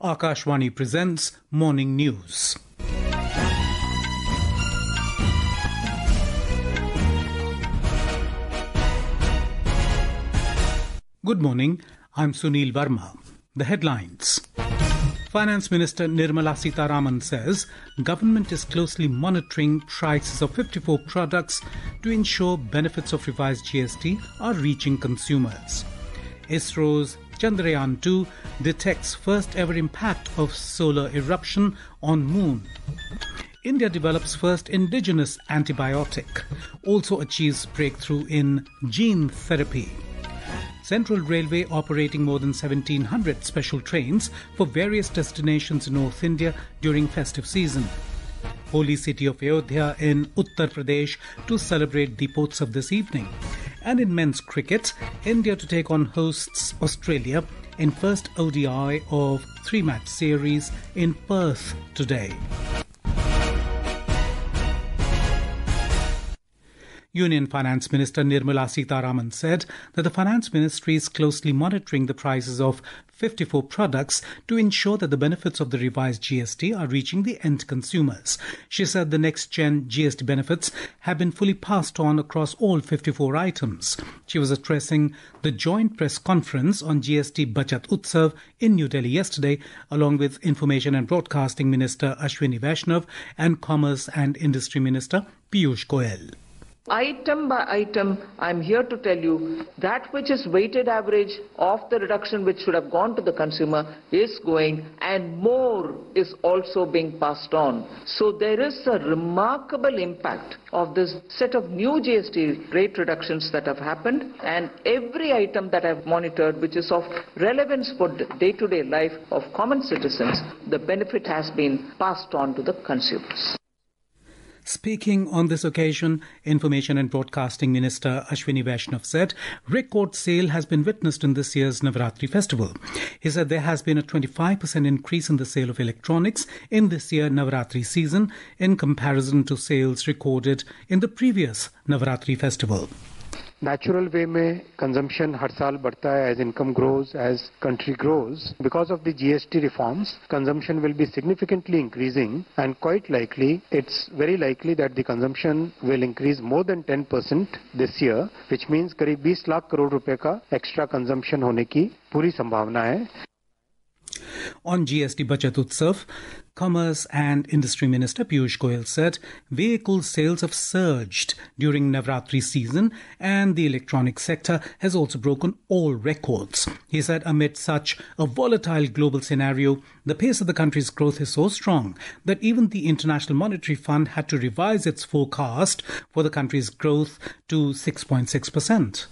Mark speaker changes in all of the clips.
Speaker 1: Akashwani presents Morning News. Good morning. I'm Sunil Verma. The headlines. Finance Minister Nirmala Sitaraman says government is closely monitoring prices of 54 products to ensure benefits of revised GST are reaching consumers. ISRO's Chandrayaan 2 detects first ever impact of solar eruption on moon. India develops first indigenous antibiotic, also achieves breakthrough in gene therapy. Central Railway operating more than 1700 special trains for various destinations in North India during festive season. Holy city of Ayodhya in Uttar Pradesh to celebrate the of this evening. And in men's cricket, India to take on hosts Australia in first ODI of three match series in Perth today. Union Finance Minister Nirmala Sitharaman said that the Finance Ministry is closely monitoring the prices of 54 products to ensure that the benefits of the revised GST are reaching the end consumers. She said the next gen GST benefits have been fully passed on across all 54 items. She was addressing the joint press conference on GST Bachat Utsav in New Delhi yesterday, along with Information and Broadcasting Minister Ashwini Vaishnav and Commerce and Industry Minister Piyush Goyal.
Speaker 2: Item by item, I'm here to tell you that which is weighted average of the reduction which should have gone to the consumer is going and more is also being passed on. So there is a remarkable
Speaker 3: impact of this set of new GST rate reductions that have happened and every item that I've monitored which is of relevance for day-to-day life of common citizens, the benefit has been passed on to the consumers.
Speaker 1: Speaking on this occasion, Information and Broadcasting Minister Ashwini Vaishnav said record sale has been witnessed in this year's Navaratri festival. He said there has been a 25% increase in the sale of electronics in this year's Navaratri season in comparison to sales recorded in the previous Navaratri festival.
Speaker 3: natural way mein consumption har saal badhta hai as income grows as country grows because of the gst reforms consumption will be significantly increasing and quite likely it's very likely that the consumption will increase more than 10% this year which means करीब 20 लाख करोड़ रुपए का extra consumption होने की पूरी संभावना है On
Speaker 1: GST Bachat Utsav, Commerce and Industry Minister Piyush Goyal said vehicle sales have surged during Navratri season and the electronic sector has also broken all records. He said amid such a volatile global scenario, the pace of the country's growth is so strong that even the International Monetary Fund had to revise its forecast for the country's growth to 6.6%.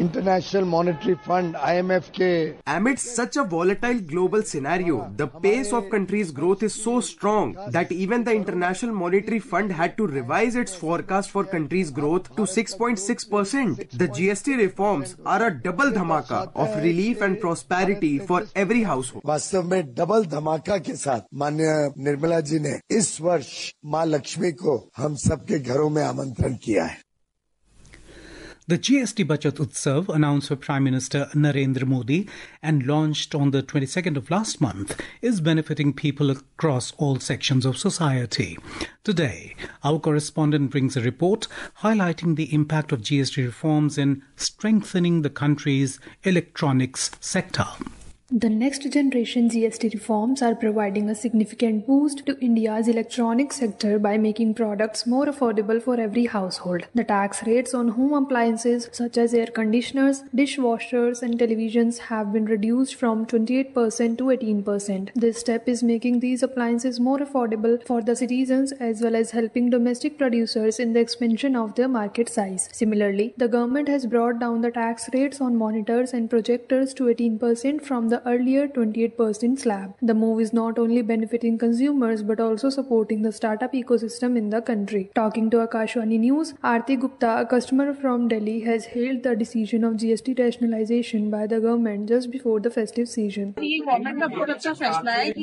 Speaker 3: International monetary fund IMF के
Speaker 2: amid such a volatile global scenario the pace of country's growth is so strong that even the international monetary fund had to revise its forecast for country's growth to six point six percent the GST reform are a double धमाका of relief and prosperity for every household वास्तव में double
Speaker 3: धमाका के साथ माननीय निर्मला जी ने इस वर्ष माँ लक्ष्मी को हम सबके घरों में आमंत्रण किया है
Speaker 1: The GST Budget Utsav announced by Prime Minister Narendra Modi and launched on the 22nd of last month is benefiting people across all sections of society. Today, our correspondent brings a report highlighting the impact of GST reforms in strengthening the country's electronics sector.
Speaker 4: The next generation GST reforms are providing a significant boost to India's electronic sector by making products more affordable for every household. The tax rates on home appliances such as air conditioners, dishwashers, and televisions have been reduced from 28% to 18%. This step is making these appliances more affordable for the citizens as well as helping domestic producers in the expansion of their market size. Similarly, the government has brought down the tax rates on monitors and projectors to 18% from the earlier 28% slab. The move is not only benefiting consumers but also supporting the startup ecosystem in the country. Talking to Akashwani News, Aarti Gupta, a customer from Delhi, has hailed the decision of GST rationalization by the government just before the festive season.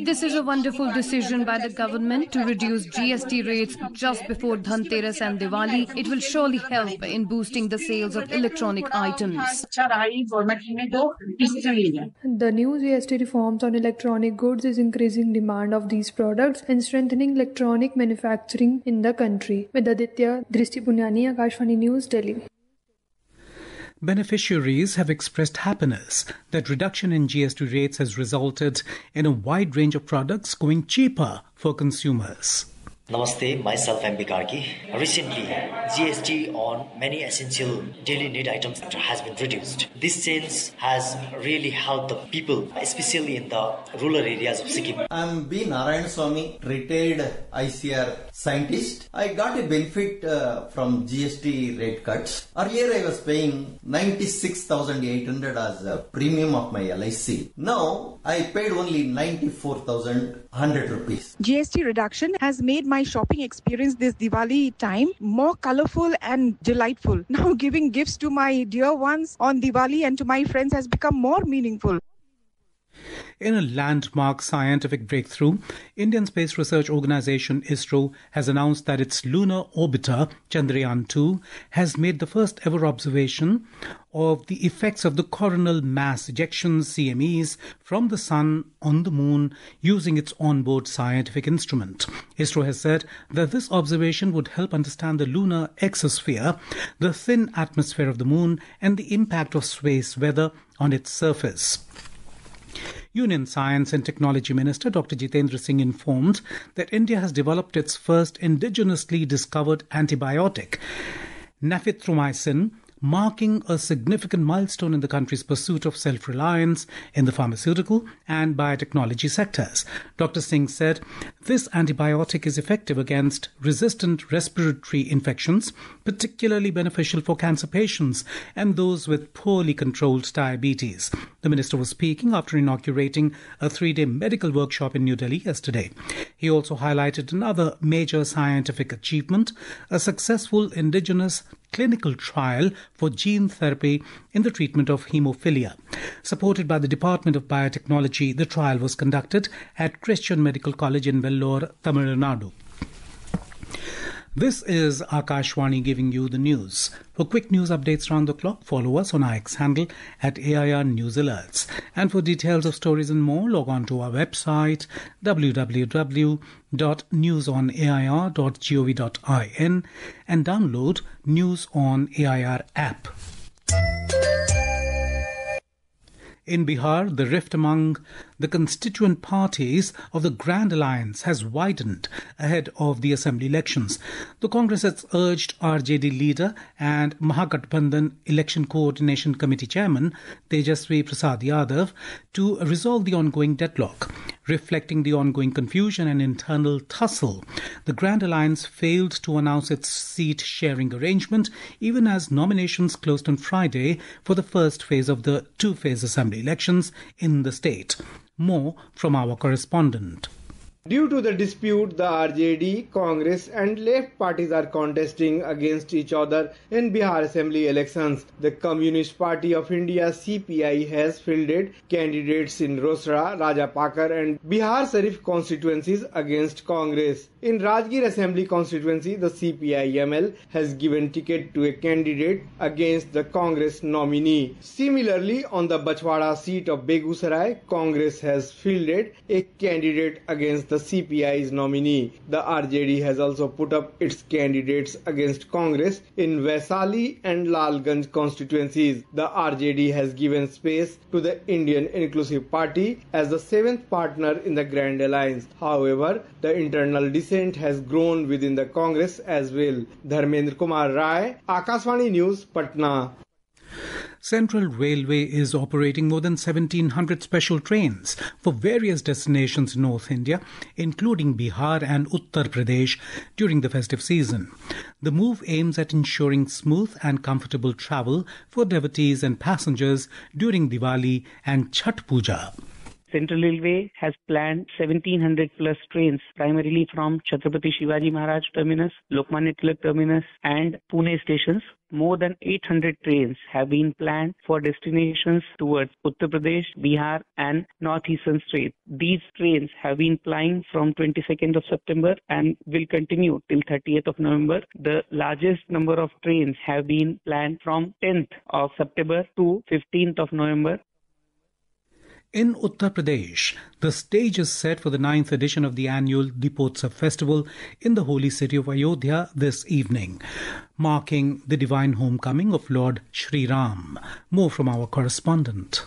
Speaker 5: This is a wonderful decision by the government to reduce GST rates just before Dhanteras and Diwali. It will surely help in boosting the sales of electronic items. The
Speaker 4: new new GST reforms on electronic goods is increasing demand of these products and strengthening electronic manufacturing in the country. With Aditya Drishti Bunyani, Akashvani News, Delhi.
Speaker 1: Beneficiaries have expressed happiness that reduction in GST rates has resulted in a wide range of products going cheaper for consumers. Namaste, myself MB Karki. Recently, GST on many essential daily need items has been reduced. This change has really helped the people, especially in the rural areas of Sikkim.
Speaker 3: I'm B. Narayan Swami, retired ICR scientist. I got a benefit uh, from GST rate cuts. Earlier, I was paying 96,800 as a premium of my LIC. Now, I paid only 94,100 rupees.
Speaker 4: GST reduction has made my shopping experience this Diwali time more colorful and delightful. Now giving gifts to my dear ones on Diwali and to my friends has become more meaningful.
Speaker 1: In a landmark scientific breakthrough, Indian Space Research Organization ISRO has announced that its lunar orbiter Chandrayaan 2 has made the first ever observation of the effects of the coronal mass ejections, CMEs, from the Sun on the Moon using its onboard scientific instrument. ISRO has said that this observation would help understand the lunar exosphere, the thin atmosphere of the Moon, and the impact of space weather on its surface. Union Science and Technology Minister Dr. Jitendra Singh informed that India has developed its first indigenously discovered antibiotic. Nafithromycin, marking a significant milestone in the country's pursuit of self reliance in the pharmaceutical and biotechnology sectors. Dr. Singh said this antibiotic is effective against resistant respiratory infections, particularly beneficial for cancer patients and those with poorly controlled diabetes. The minister was speaking after inaugurating a three day medical workshop in New Delhi yesterday. He also highlighted another major scientific achievement a successful indigenous clinical trial for gene therapy in the treatment of hemophilia. Supported by the Department of Biotechnology, the trial was conducted at Christian Medical College in Vellore. Vellore, Tamil Nadu. This is Akashwani giving you the news. For quick news updates round the clock, follow us on our X handle at AIR News Alerts. And for details of stories and more, log on to our website www.newsonair.gov.in and download News on AIR app. In Bihar, the rift among the constituent parties of the Grand Alliance has widened ahead of the assembly elections. The Congress has urged RJD leader and Mahagathbandhan Election Coordination Committee chairman Tejaswi Prasad Yadav to resolve the ongoing deadlock. Reflecting the ongoing confusion and internal tussle, the Grand Alliance failed to announce its seat sharing arrangement, even as nominations closed on Friday for the first phase of the two phase assembly elections in the state. More from our correspondent.
Speaker 3: Due to the dispute, the RJD, Congress, and left parties are contesting against each other in Bihar Assembly elections. The Communist Party of India (CPI) has fielded candidates in Rosra, Rajapakar, and Bihar Sarif constituencies against Congress. In Rajgir Assembly constituency, the CPI-ML has given ticket to a candidate against the Congress nominee. Similarly, on the Bachwara seat of Begusarai, Congress has fielded a candidate against the CPI's nominee. The RJD has also put up its candidates against Congress in Vaisali and Lalganj constituencies. The RJD has given space to the Indian Inclusive Party as the seventh partner in the Grand Alliance. However, the internal dissent has grown within the Congress as well. Dharmendra Kumar Rai, Akashwani News, Patna. Central
Speaker 1: Railway is operating more than 1700 special trains for various destinations in North India, including Bihar and Uttar Pradesh, during the festive season. The move aims at ensuring smooth and comfortable travel for devotees and passengers during Diwali and Chhat Puja.
Speaker 3: Central Railway has planned 1700 plus trains, primarily from Chhatrapati Shivaji Maharaj Terminus, Lokmanya Tilak Terminus, and Pune stations. More than 800 trains have been planned for destinations towards Uttar Pradesh, Bihar, and northeastern states. These trains have been plying from 22nd of September and will continue till 30th of November. The largest number of trains have been planned from 10th of September to 15th of November.
Speaker 1: In Uttar Pradesh, the stage is set for the ninth edition of the annual Dipotsav festival in the holy city of Ayodhya this evening, marking the divine homecoming of Lord Shri Ram. More from our correspondent.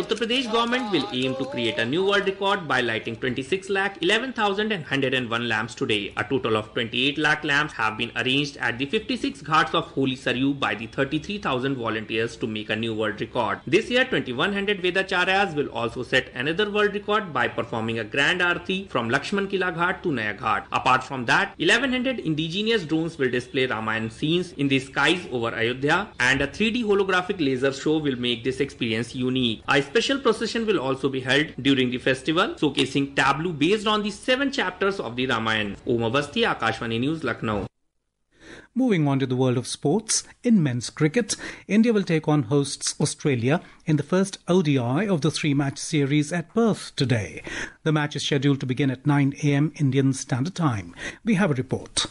Speaker 3: Uttar Pradesh government will aim to create a new world record by lighting 26 lakh 11,101 lamps today. A total of 28 lakh lamps have been arranged at the 56 ghats of Holi Saryu by the 33,000 volunteers to make a new world record. This year, 2100 Vedacharyas will also set another world record by performing a grand arti from Lakshman Kila Ghat to Naya Ghat. Apart from that, 1100 indigenous drones will display Ramayan scenes in the skies over Ayodhya, and a 3D holographic laser show will make this experience unique. I special procession will also be held during the festival, showcasing tableau based on the seven chapters of the Ramayana. Om Avasthi, Akashwani News, Lucknow.
Speaker 1: Moving on to the world of sports, in men's cricket, India will take on hosts Australia in the first ODI of the three match series at Perth today. The match is scheduled to begin at 9 am Indian Standard Time. We have a report.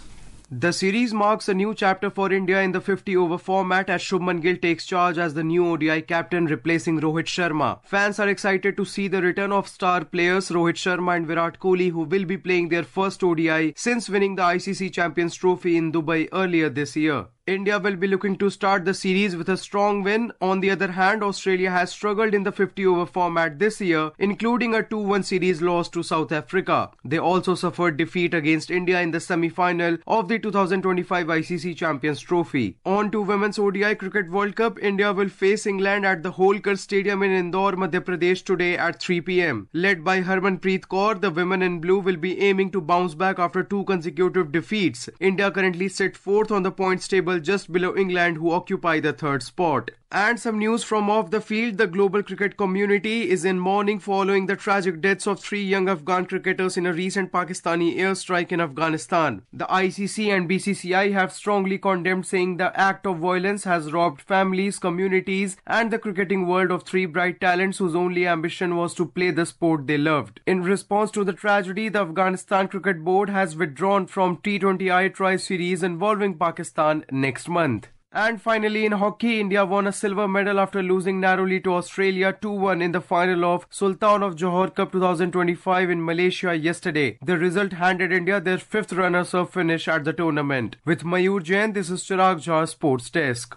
Speaker 2: The series marks a new chapter for India in the 50 over format as Shubman Gill takes charge as the new ODI captain replacing Rohit Sharma. Fans are excited to see the return of star players Rohit Sharma and Virat Kohli who will be playing their first ODI since winning the ICC Champions Trophy in Dubai earlier this year. India will be looking to start the series with a strong win. On the other hand, Australia has struggled in the 50 over format this year, including a 2 1 series loss to South Africa. They also suffered defeat against India in the semi final of the 2025 ICC Champions Trophy. On to Women's ODI Cricket World Cup, India will face England at the Holkar Stadium in Indore, Madhya Pradesh today at 3 pm. Led by Harmanpreet Kaur, the women in blue will be aiming to bounce back after two consecutive defeats. India currently sit fourth on the points table just below England who occupy the third spot. And some news from off the field. The global cricket community is in mourning following the tragic deaths of three young Afghan cricketers in a recent Pakistani airstrike in Afghanistan. The ICC and BCCI have strongly condemned, saying the act of violence has robbed families, communities, and the cricketing world of three bright talents whose only ambition was to play the sport they loved. In response to the tragedy, the Afghanistan Cricket Board has withdrawn from T20I Tri series involving Pakistan next month. And finally, in hockey, India won a silver medal after losing narrowly to Australia 2 1 in the final of Sultan of Johor Cup 2025 in Malaysia yesterday. The result handed India their fifth runners up finish at the tournament. With Mayur Jain, this is Chirag Jha Sports Desk.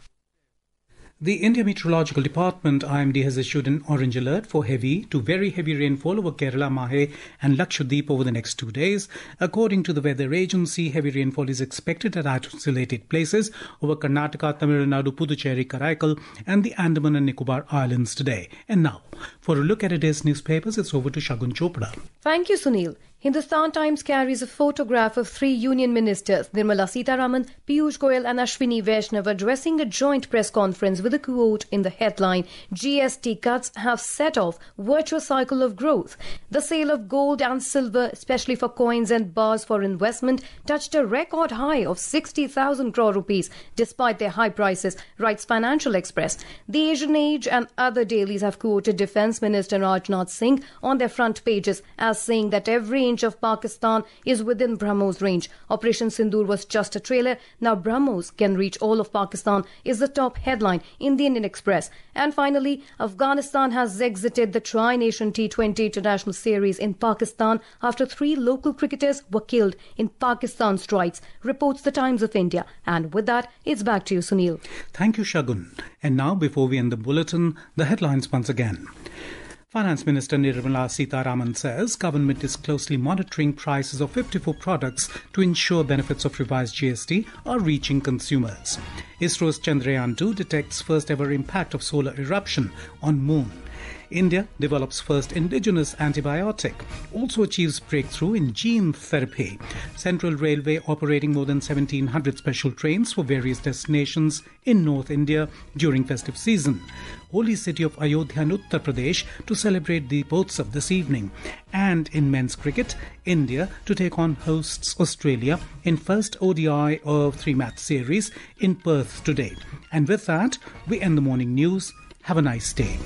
Speaker 1: The India Meteorological Department IMD has issued an orange alert for heavy to very heavy rainfall over Kerala, Mahe and Lakshadweep over the next two days. According to the weather agency, heavy rainfall is expected at isolated places over Karnataka, Tamil Nadu, Puducherry, Karaikal and the Andaman and Nicobar Islands today. And now, for a look at today's newspapers, it's over to Shagun Chopra.
Speaker 5: Thank you, Sunil. Hindustan Times carries a photograph of three union ministers, Nirmala Sitaraman, Piyush Goyal, and Ashwini Vaishnav, addressing a joint press conference with a quote in the headline GST cuts have set off virtuous cycle of growth. The sale of gold and silver, especially for coins and bars for investment, touched a record high of 60,000 crore rupees despite their high prices, writes Financial Express. The Asian Age and other dailies have quoted Defence Minister Rajnath Singh on their front pages as saying that every range of Pakistan is within BrahMos range. Operation Sindoor was just a trailer. Now BrahMos can reach all of Pakistan is the top headline in the Indian Express. And finally, Afghanistan has exited the Tri-Nation T20 International Series in Pakistan after three local cricketers were killed in Pakistan strikes, reports the Times of India. And with that, it's back to you, Sunil.
Speaker 1: Thank you, Shagun. And now, before we end the bulletin, the headlines once again. Finance Minister Nirmala Sitharaman says government is closely monitoring prices of 54 products to ensure benefits of revised GST are reaching consumers. ISRO's Chandrayaan 2 detects first ever impact of solar eruption on moon. India develops first indigenous antibiotic, also achieves breakthrough in gene therapy. Central Railway operating more than 1700 special trains for various destinations in North India during festive season. Holy city of Ayodhya in Uttar Pradesh to celebrate the of this evening. And in men's cricket, India to take on hosts Australia in first ODI of three match series in Perth today. And with that, we end the morning news. Have a nice day.